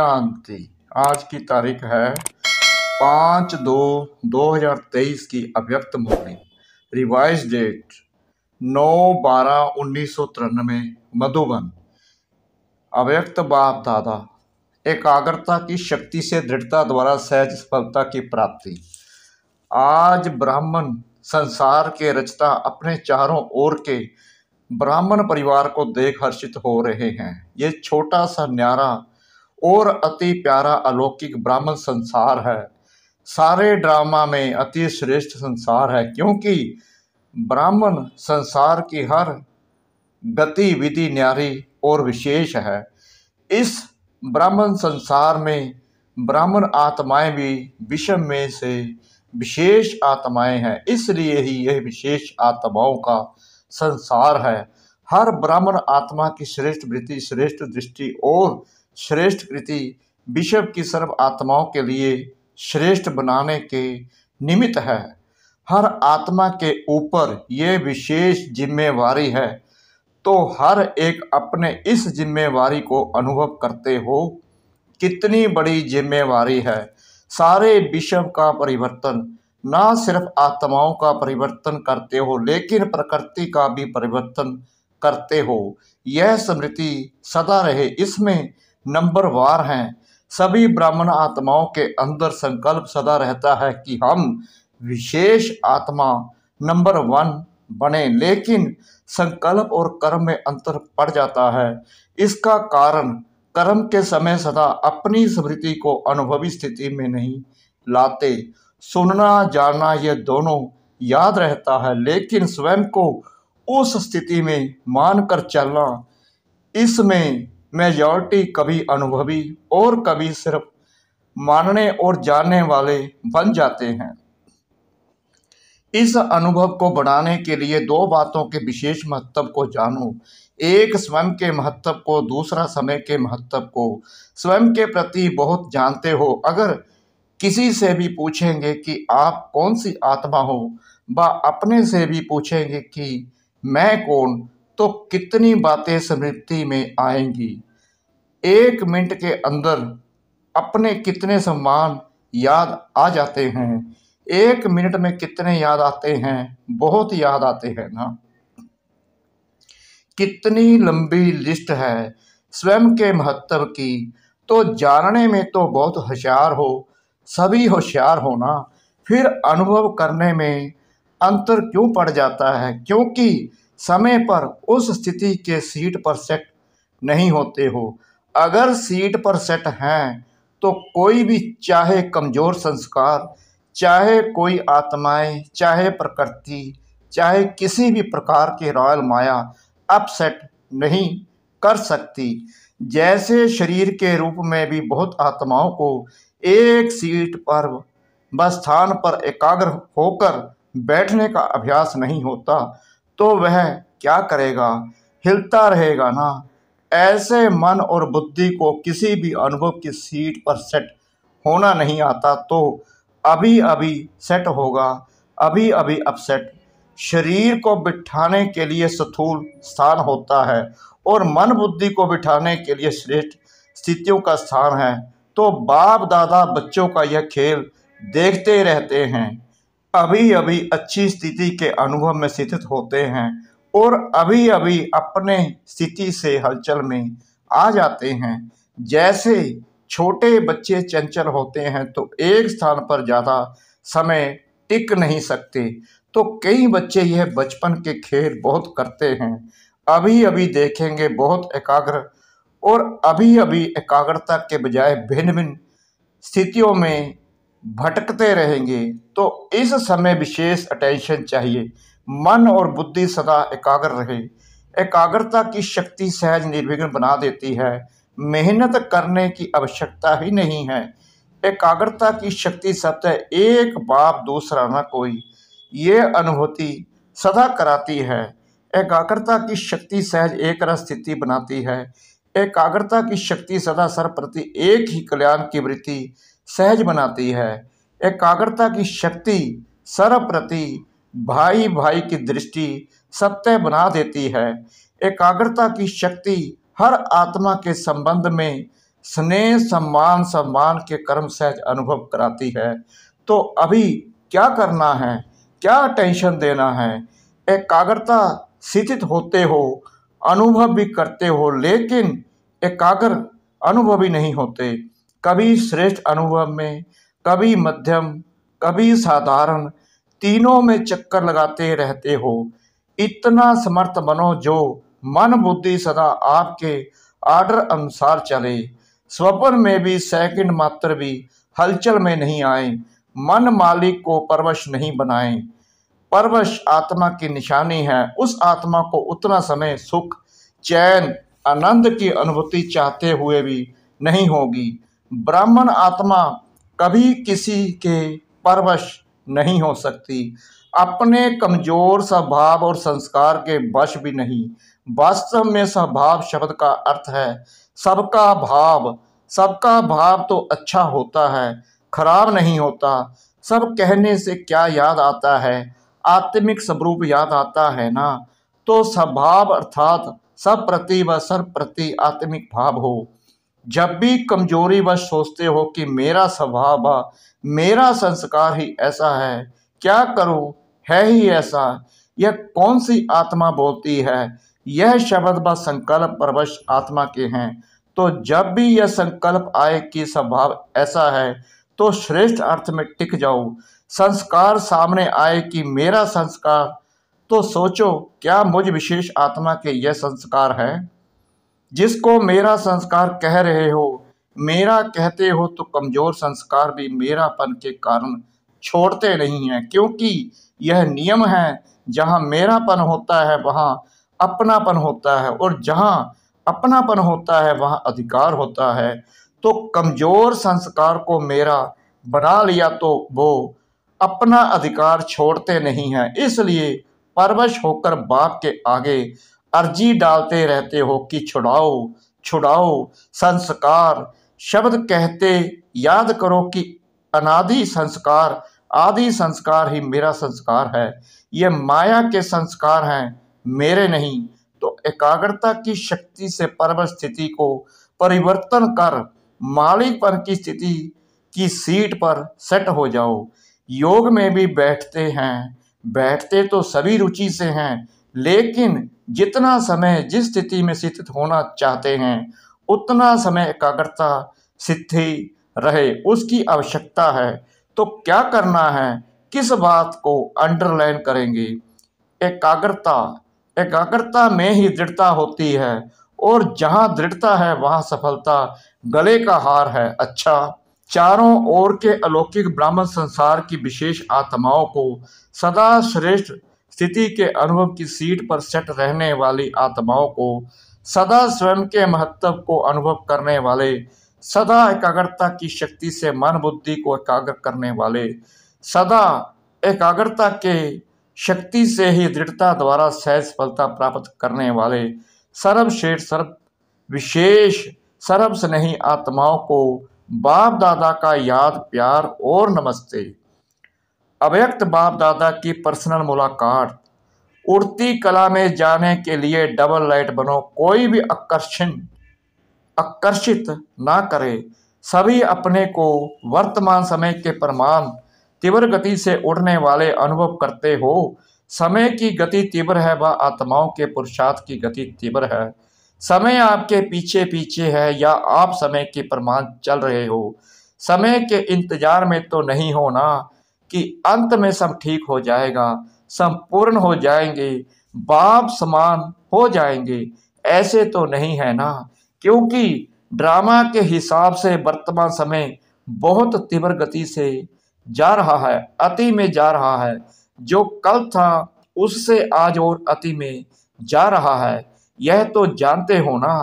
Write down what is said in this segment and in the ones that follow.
शांति आज की तारीख है पाँच दो दो हजार तेईस की अव्यक्त मूर्ति रिवाइज डेट नौ बारह उन्नीस सौ तिरानवे मधुबन अव्यक्त बाप दादा एकाग्रता की शक्ति से दृढ़ता द्वारा सहज सफलता की प्राप्ति आज ब्राह्मण संसार के रचता अपने चारों ओर के ब्राह्मण परिवार को देख हर्षित हो रहे हैं ये छोटा सा न्यारा और अति प्यारा अलौकिक ब्राह्मण संसार है सारे ड्रामा में अति श्रेष्ठ संसार है क्योंकि ब्राह्मण संसार की हर गतिविधि न्यारी और विशेष है इस ब्राह्मण संसार में ब्राह्मण आत्माएं भी विषम में से विशेष आत्माएं हैं इसलिए ही यह विशेष आत्माओं का संसार है हर ब्राह्मण आत्मा की श्रेष्ठ वृत्ति श्रेष्ठ दृष्टि और श्रेष्ठ कृति विश्व की सर्व आत्माओं के लिए श्रेष्ठ बनाने के निमित्त है हर आत्मा के ऊपर ये विशेष जिम्मेवारी है तो हर एक अपने इस जिम्मेवारी को अनुभव करते हो कितनी बड़ी जिम्मेवारी है सारे विश्व का परिवर्तन ना सिर्फ आत्माओं का परिवर्तन करते हो लेकिन प्रकृति का भी परिवर्तन करते हो यह स्मृति सदा रहे इसमें नंबर वार हैं सभी ब्राह्मण आत्माओं के अंदर संकल्प सदा रहता है कि हम विशेष आत्मा नंबर वन बने लेकिन संकल्प और कर्म में अंतर पड़ जाता है इसका कारण कर्म के समय सदा अपनी स्मृति को अनुभवी स्थिति में नहीं लाते सुनना जानना ये दोनों याद रहता है लेकिन स्वयं को उस स्थिति में मानकर चलना इसमें मेजॉरिटी कभी अनुभवी और कभी सिर्फ मानने और जानने वाले बन जाते हैं इस अनुभव को बढ़ाने के लिए दो बातों के विशेष महत्व को जानो एक स्वयं के महत्व को दूसरा समय के महत्व को स्वयं के प्रति बहुत जानते हो अगर किसी से भी पूछेंगे कि आप कौन सी आत्मा हो व अपने से भी पूछेंगे कि मैं कौन तो कितनी बातें स्मृति में आएंगी एक मिनट के अंदर अपने कितने सम्मान याद आ जाते हैं एक मिनट में कितने याद आते हैं बहुत याद आते हैं ना कितनी लंबी लिस्ट है स्वयं के महत्व की तो जानने में तो बहुत होशियार हो सभी होशियार हो ना फिर अनुभव करने में अंतर क्यों पड़ जाता है क्योंकि समय पर उस स्थिति के सीट पर सेट नहीं होते हो अगर सीट पर सेट हैं तो कोई भी चाहे कमज़ोर संस्कार चाहे कोई आत्माएं चाहे प्रकृति चाहे किसी भी प्रकार की रॉयल माया अपसेट नहीं कर सकती जैसे शरीर के रूप में भी बहुत आत्माओं को एक सीट पर बस स्थान पर एकाग्र होकर बैठने का अभ्यास नहीं होता तो वह क्या करेगा हिलता रहेगा ना ऐसे मन और बुद्धि को किसी भी अनुभव की सीट पर सेट होना नहीं आता तो अभी अभी सेट होगा अभी अभी अपसेट शरीर को बिठाने के लिए स्थूल स्थान होता है और मन बुद्धि को बिठाने के लिए श्रेष्ठ स्थितियों का स्थान है तो बाप दादा बच्चों का यह खेल देखते रहते हैं अभी अभी अच्छी स्थिति के अनुभव में स्थित होते हैं और अभी अभी अपने स्थिति से हलचल में आ जाते हैं जैसे छोटे बच्चे चंचल होते हैं तो एक स्थान पर ज़्यादा समय टिक नहीं सकते तो कई बच्चे यह बचपन के खेल बहुत करते हैं अभी अभी देखेंगे बहुत एकाग्र और अभी अभी एकाग्रता के बजाय भिन्न भिन्न स्थितियों में भटकते रहेंगे तो इस समय विशेष अटेंशन चाहिए मन और बुद्धि सदा एकाग्र रहे एकाग्रता की शक्ति सहज निर्विघ्न बना देती है मेहनत करने की आवश्यकता ही नहीं है एकाग्रता की शक्ति सत्य एक बाप दूसरा न कोई ये अनुभूति सदा कराती है एकाग्रता की शक्ति सहज एक रस स्थिति बनाती है एकाग्रता की शक्ति सदा सर प्रति एक ही कल्याण की वृत्ति सहज बनाती है एकाग्रता की शक्ति सर्वप्रति भाई भाई की दृष्टि सत्य बना देती है एकाग्रता की शक्ति हर आत्मा के संबंध में स्नेह सम्मान सम्मान के कर्म सहज अनुभव कराती है तो अभी क्या करना है क्या टेंशन देना है एकाग्रता स्थित होते हो अनुभव भी करते हो लेकिन एकाग्र अनुभवी नहीं होते कभी श्रेष्ठ अनुभव में कभी मध्यम कभी साधारण तीनों में चक्कर लगाते रहते हो इतना समर्थ बनो जो मन बुद्धि सदा आपके आर्डर अनुसार चले स्वप्न में भी सेकंड मात्र भी हलचल में नहीं आए मन मालिक को परवश नहीं बनाए परवश आत्मा की निशानी है उस आत्मा को उतना समय सुख चैन आनंद की अनुभूति चाहते हुए भी नहीं होगी ब्राह्मण आत्मा कभी किसी के परवश नहीं हो सकती अपने कमजोर स्वभाव और संस्कार के वश भी नहीं वास्तव में स्वभाव शब्द का अर्थ है सबका भाव सबका भाव तो अच्छा होता है खराब नहीं होता सब कहने से क्या याद आता है आत्मिक स्वरूप याद आता है ना तो स्वभाव अर्थात सब प्रति व सर्व प्रति आत्मिक भाव हो जब भी कमजोरी बस सोचते हो कि मेरा स्वभाव मेरा संस्कार ही ऐसा है क्या करूं है ही ऐसा यह कौन सी आत्मा बोलती है यह शब्द व संकल्प परवश आत्मा के हैं तो जब भी यह संकल्प आए कि स्वभाव ऐसा है तो श्रेष्ठ अर्थ में टिक जाओ संस्कार सामने आए कि मेरा संस्कार तो सोचो क्या मुझ विशेष आत्मा के यह संस्कार है जिसको मेरा संस्कार कह रहे हो मेरा कहते हो तो कमजोर संस्कार भी मेरापन के कारण छोड़ते नहीं है क्योंकि यह नियम है जहाँ मेरापन होता है वहाँ अपनापन होता है और जहाँ अपनापन होता है वहाँ अधिकार होता है तो कमजोर संस्कार को मेरा बना लिया तो वो अपना अधिकार छोड़ते नहीं है इसलिए परवश होकर बाप के आगे अर्जी डालते रहते हो कि छुड़ाओ छुड़ाओ संस्कार शब्द कहते याद करो कि अनादि संस्कार आदि संस्कार ही मेरा संस्कार है ये माया के संस्कार हैं मेरे नहीं तो एकाग्रता की शक्ति से परम स्थिति को परिवर्तन कर मालिकपन की स्थिति की सीट पर सेट हो जाओ योग में भी बैठते हैं बैठते तो सभी रुचि से हैं लेकिन जितना समय जिस स्थिति में स्थित होना चाहते हैं उतना समय एकाग्रता सिद्धि रहे उसकी आवश्यकता है तो क्या करना है किस बात को अंडरलाइन करेंगे एकाग्रता एकाग्रता में ही दृढ़ता होती है और जहां दृढ़ता है वहां सफलता गले का हार है अच्छा चारों ओर के अलौकिक ब्राह्मण संसार की विशेष आत्माओं को सदा श्रेष्ठ स्थिति के अनुभव की सीट पर सेट रहने वाली आत्माओं को सदा स्वयं के महत्व को अनुभव करने वाले सदा एकाग्रता की शक्ति से मन बुद्धि को एकाग्र करने वाले सदा एकाग्रता के शक्ति से ही दृढ़ता द्वारा सहज फलता प्राप्त करने वाले सर्वश्रेष्ठ सर्व विशेष सर्व स्नेही आत्माओं को बाप दादा का याद प्यार और नमस्ते अव्यक्त बाप दादा की पर्सनल मुलाकात उड़ती कला में जाने के लिए डबल लाइट बनो कोई भी आकर्षण आकर्षित ना करे सभी अपने को वर्तमान समय के प्रमाण तीव्र गति से उड़ने वाले अनुभव करते हो समय की गति तीव्र है व आत्माओं के पुरुषार्थ की गति तीव्र है समय आपके पीछे पीछे है या आप समय के प्रमाण चल रहे हो समय के इंतजार में तो नहीं होना कि अंत में सब ठीक हो जाएगा संपूर्ण हो जाएंगे बाप समान हो जाएंगे ऐसे तो नहीं है ना क्योंकि ड्रामा के हिसाब से वर्तमान समय बहुत तीव्र गति से जा रहा है अति में जा रहा है जो कल था उससे आज और अति में जा रहा है यह तो जानते हो ना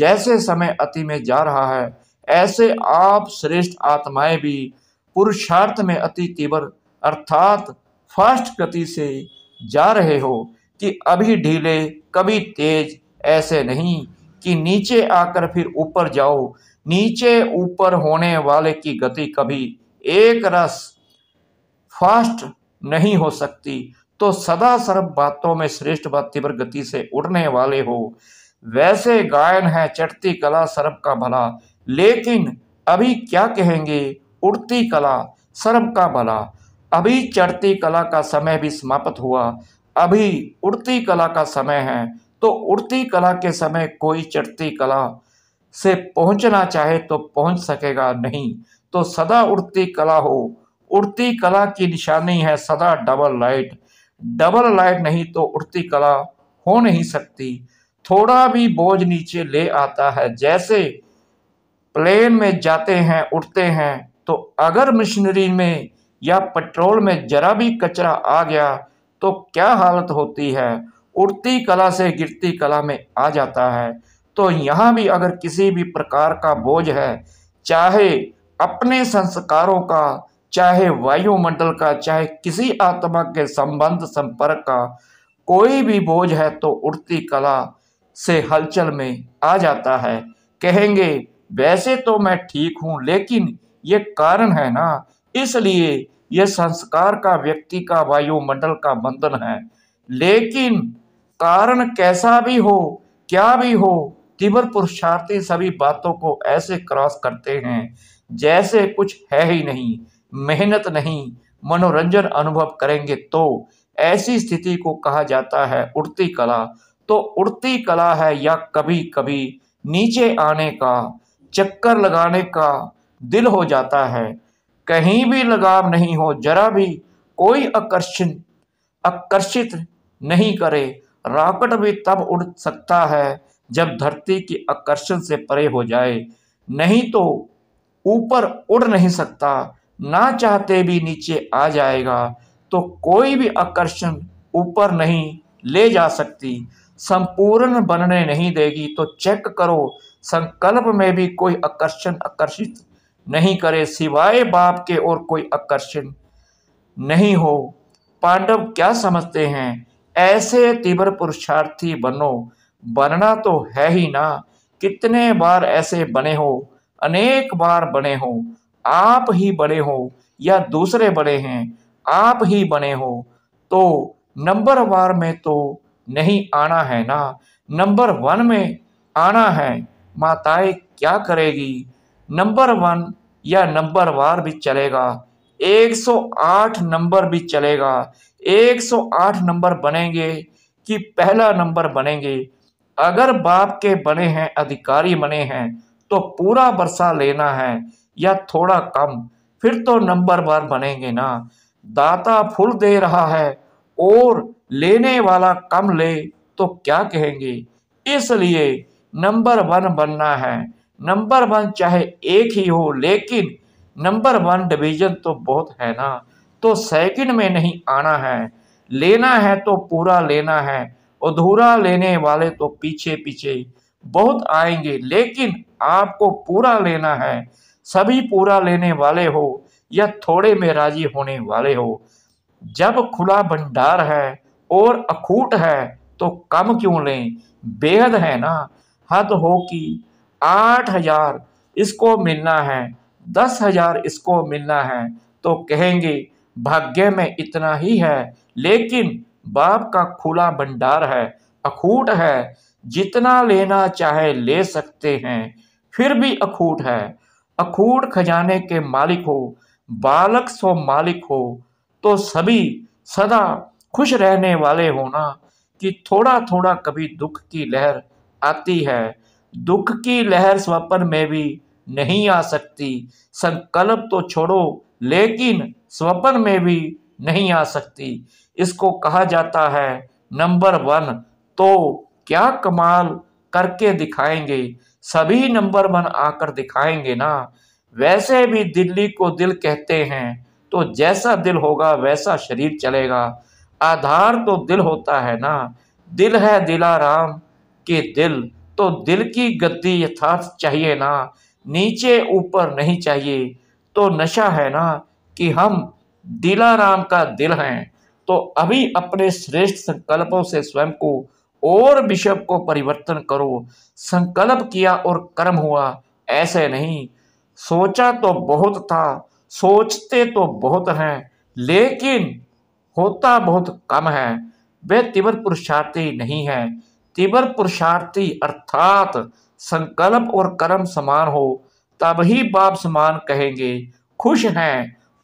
जैसे समय अति में जा रहा है ऐसे आप श्रेष्ठ आत्माएं भी पुरुषार्थ में अति तीव्र अर्थात फास्ट गति से जा रहे हो कि अभी ढीले कभी तेज ऐसे नहीं कि नीचे आकर फिर ऊपर जाओ नीचे ऊपर होने वाले की गति कभी एक रस फास्ट नहीं हो सकती तो सदा सर्व बातों में श्रेष्ठ व तीव्र गति से उड़ने वाले हो वैसे गायन है चढ़ती कला सर्व का भला लेकिन अभी क्या कहेंगे उड़ती कला सर्व का भला अभी चढ़ती कला का समय भी समाप्त हुआ अभी उड़ती कला का समय है तो उड़ती कला के समय कोई चढ़ती कला से पहुंचना चाहे तो पहुंच सकेगा नहीं तो सदा उड़ती कला हो उड़ती कला की निशानी है सदा डबल लाइट डबल लाइट नहीं तो उड़ती कला हो नहीं सकती थोड़ा भी बोझ नीचे ले आता है जैसे प्लेन में जाते हैं उड़ते हैं तो अगर मशीनरी में या पेट्रोल में जरा भी कचरा आ गया तो क्या हालत होती है उड़ती कला से गिरती कला में आ जाता है तो यहाँ भी अगर किसी भी प्रकार का बोझ है चाहे अपने संस्कारों का चाहे वायुमंडल का चाहे किसी आत्मा के संबंध संपर्क का कोई भी बोझ है तो उड़ती कला से हलचल में आ जाता है कहेंगे वैसे तो मैं ठीक हूँ लेकिन ये कारण है ना इसलिए यह संस्कार का व्यक्ति का वायुमंडल का बंधन है लेकिन कारण कैसा भी हो क्या भी हो तीव्र पुरुषार्थी सभी बातों को ऐसे क्रॉस करते हैं जैसे कुछ है ही नहीं मेहनत नहीं मनोरंजन अनुभव करेंगे तो ऐसी स्थिति को कहा जाता है उड़ती कला तो उड़ती कला है या कभी कभी नीचे आने का चक्कर लगाने का दिल हो जाता है कहीं भी लगाव नहीं हो जरा भी कोई आकर्षण आकर्षित नहीं करे रॉकेट भी तब उड़ सकता है जब धरती के आकर्षण से परे हो जाए नहीं तो ऊपर उड़ नहीं सकता ना चाहते भी नीचे आ जाएगा तो कोई भी आकर्षण ऊपर नहीं ले जा सकती संपूर्ण बनने नहीं देगी तो चेक करो संकल्प में भी कोई आकर्षण आकर्षित नहीं करे सिवाय बाप के और कोई आकर्षण नहीं हो पांडव क्या समझते हैं ऐसे तीव्र पुरुषार्थी बनो बनना तो है ही ना कितने बार ऐसे बने हो अनेक बार बने हो आप ही बने हो या दूसरे बने हैं आप ही बने हो तो नंबर वार में तो नहीं आना है ना नंबर वन में आना है माताएं क्या करेगी नंबर वन या नंबर वार भी चलेगा 108 नंबर भी चलेगा 108 नंबर बनेंगे कि पहला नंबर बनेंगे अगर बाप के बने हैं अधिकारी बने हैं तो पूरा बरसा लेना है या थोड़ा कम फिर तो नंबर वार बनेंगे ना दाता फुल दे रहा है और लेने वाला कम ले तो क्या कहेंगे इसलिए नंबर वन बनना है नंबर वन चाहे एक ही हो लेकिन नंबर वन डिवीजन तो बहुत है ना तो सेकंड में नहीं आना है लेना है तो पूरा लेना है अधूरा लेने वाले तो पीछे पीछे बहुत आएंगे लेकिन आपको पूरा लेना है सभी पूरा लेने वाले हो या थोड़े में राजी होने वाले हो जब खुला भंडार है और अखूट है तो कम क्यों लें बेहद है ना हद हो कि आठ हजार इसको मिलना है दस हजार इसको मिलना है तो कहेंगे भाग्य में इतना ही है लेकिन बाप का खुला भंडार है अखूट है जितना लेना चाहे ले सकते हैं फिर भी अखूट है अखूट खजाने के मालिक हो बालक सो मालिक हो तो सभी सदा खुश रहने वाले होना कि थोड़ा थोड़ा कभी दुख की लहर आती है दुख की लहर स्वपन में भी नहीं आ सकती संकल्प तो छोड़ो लेकिन स्वपन में भी नहीं आ सकती इसको कहा जाता है नंबर वन तो क्या कमाल करके दिखाएंगे सभी नंबर वन आकर दिखाएंगे ना वैसे भी दिल्ली को दिल कहते हैं तो जैसा दिल होगा वैसा शरीर चलेगा आधार तो दिल होता है ना दिल है दिलाराम के दिल तो दिल की गद्दी यथार्थ चाहिए ना नीचे ऊपर नहीं चाहिए तो नशा है ना कि हम दिलाराम का दिल हैं तो अभी अपने श्रेष्ठ संकल्पों से स्वयं को और विषय को परिवर्तन करो संकल्प किया और कर्म हुआ ऐसे नहीं सोचा तो बहुत था सोचते तो बहुत हैं लेकिन होता बहुत कम है वे तीव्र पुरुषार्थी नहीं है तीव्र पुरुषार्थी अर्थात संकल्प और कर्म समान हो तब ही बाप समान कहेंगे खुश हैं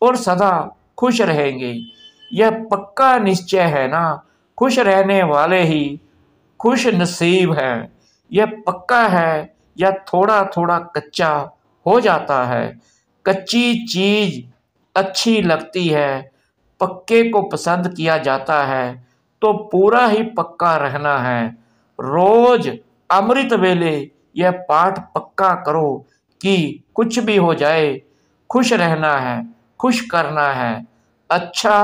और सदा खुश रहेंगे यह पक्का निश्चय है ना खुश रहने वाले ही खुश नसीब हैं यह पक्का है या थोड़ा थोड़ा कच्चा हो जाता है कच्ची चीज अच्छी लगती है पक्के को पसंद किया जाता है तो पूरा ही पक्का रहना है रोज अमृत वेले यह पाठ पक्का करो कि कुछ भी हो जाए खुश रहना है खुश करना है अच्छा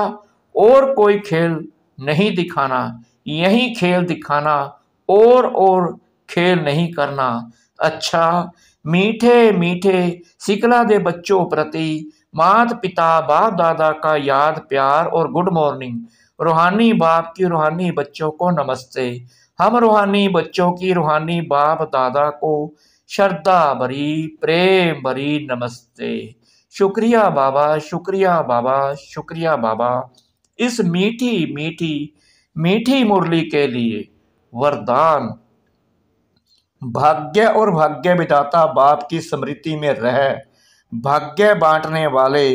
और कोई खेल नहीं दिखाना यही खेल दिखाना और और खेल नहीं करना अच्छा मीठे मीठे सिकला दे बच्चों प्रति मात पिता बाप दादा का याद प्यार और गुड मॉर्निंग रूहानी बाप की रूहानी बच्चों को नमस्ते हम रूहानी बच्चों की रूहानी बाप दादा को श्रद्धा भरी प्रेम भरी नमस्ते शुक्रिया बाबा शुक्रिया बाबा शुक्रिया बाबा इस मीठी मीठी मीठी मुरली के लिए वरदान भाग्य और भाग्य बिताता बाप की स्मृति में रह भाग्य बांटने वाले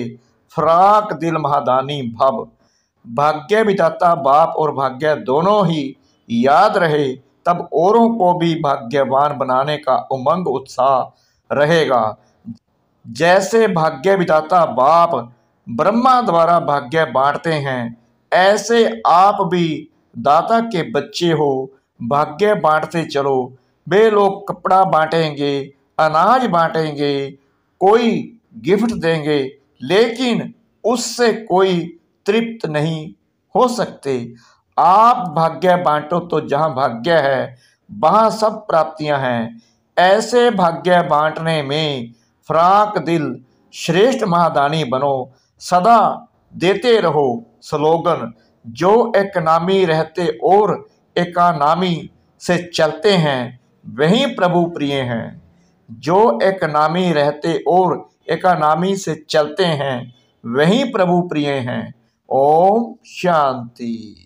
फ्राक दिल महादानी भव भाग्य बिताता बाप और भाग्य दोनों ही याद रहे तब औरों को भी भाग्यवान बनाने का उमंग उत्साह रहेगा जैसे भाग्य विदाता बाप ब्रह्मा द्वारा भाग्य बांटते हैं ऐसे आप भी दाता के बच्चे हो भाग्य बांटते चलो वे लोग कपड़ा बांटेंगे अनाज बांटेंगे कोई गिफ्ट देंगे लेकिन उससे कोई तृप्त नहीं हो सकते आप भाग्य बांटो तो जहाँ भाग्य है वहाँ सब प्राप्तियाँ हैं ऐसे भाग्य बांटने में फ्राक दिल श्रेष्ठ महादानी बनो सदा देते रहो स्लोगन जो एक नामी रहते और एकानामी से चलते हैं वही प्रभु प्रिय हैं जो एक नामी रहते और एकानामी से चलते हैं वही प्रभु प्रिय हैं ओम शांति